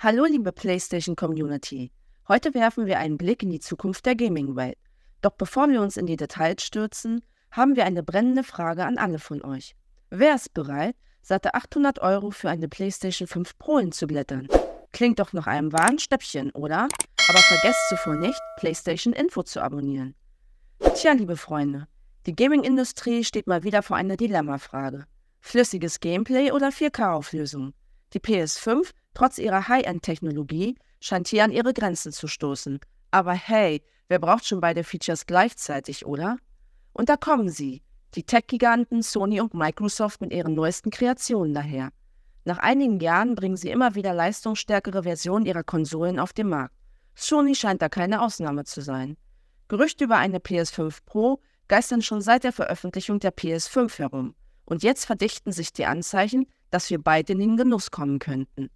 Hallo liebe PlayStation Community. Heute werfen wir einen Blick in die Zukunft der Gaming-Welt. Doch bevor wir uns in die Details stürzen, haben wir eine brennende Frage an alle von euch. Wer ist bereit, satte 800 Euro für eine PlayStation 5 Pro blättern? Klingt doch nach einem wahren Schnäppchen, oder? Aber vergesst zuvor nicht, PlayStation Info zu abonnieren. Tja, liebe Freunde, die Gaming-Industrie steht mal wieder vor einer Dilemma-Frage. Flüssiges Gameplay oder 4K-Auflösung? Die PS5 Trotz ihrer High-End-Technologie scheint hier an ihre Grenzen zu stoßen. Aber hey, wer braucht schon beide Features gleichzeitig, oder? Und da kommen sie, die Tech-Giganten Sony und Microsoft mit ihren neuesten Kreationen daher. Nach einigen Jahren bringen sie immer wieder leistungsstärkere Versionen ihrer Konsolen auf den Markt. Sony scheint da keine Ausnahme zu sein. Gerüchte über eine PS5 Pro geistern schon seit der Veröffentlichung der PS5 herum. Und jetzt verdichten sich die Anzeichen, dass wir bald in den Genuss kommen könnten.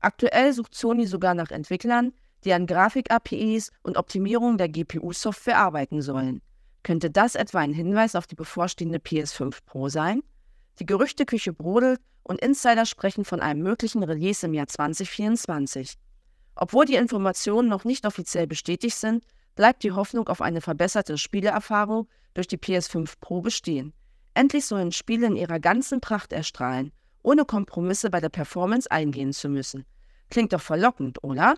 Aktuell sucht Sony sogar nach Entwicklern, die an Grafik-APIs und Optimierung der GPU-Software arbeiten sollen. Könnte das etwa ein Hinweis auf die bevorstehende PS5 Pro sein? Die Gerüchteküche brodelt und Insider sprechen von einem möglichen Release im Jahr 2024. Obwohl die Informationen noch nicht offiziell bestätigt sind, bleibt die Hoffnung auf eine verbesserte Spieleerfahrung durch die PS5 Pro bestehen. Endlich sollen Spiele in ihrer ganzen Pracht erstrahlen ohne Kompromisse bei der Performance eingehen zu müssen. Klingt doch verlockend, oder?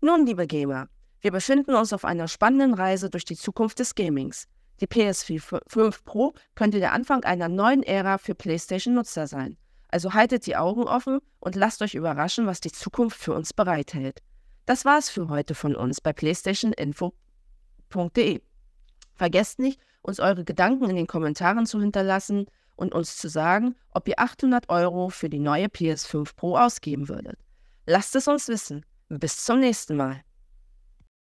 Nun, liebe Gamer, wir befinden uns auf einer spannenden Reise durch die Zukunft des Gamings. Die PS5 Pro könnte der Anfang einer neuen Ära für PlayStation-Nutzer sein. Also haltet die Augen offen und lasst euch überraschen, was die Zukunft für uns bereithält. Das war's für heute von uns bei playstationinfo.de. Vergesst nicht, uns eure Gedanken in den Kommentaren zu hinterlassen und uns zu sagen, ob ihr 800 Euro für die neue PS5 Pro ausgeben würdet. Lasst es uns wissen. Bis zum nächsten Mal.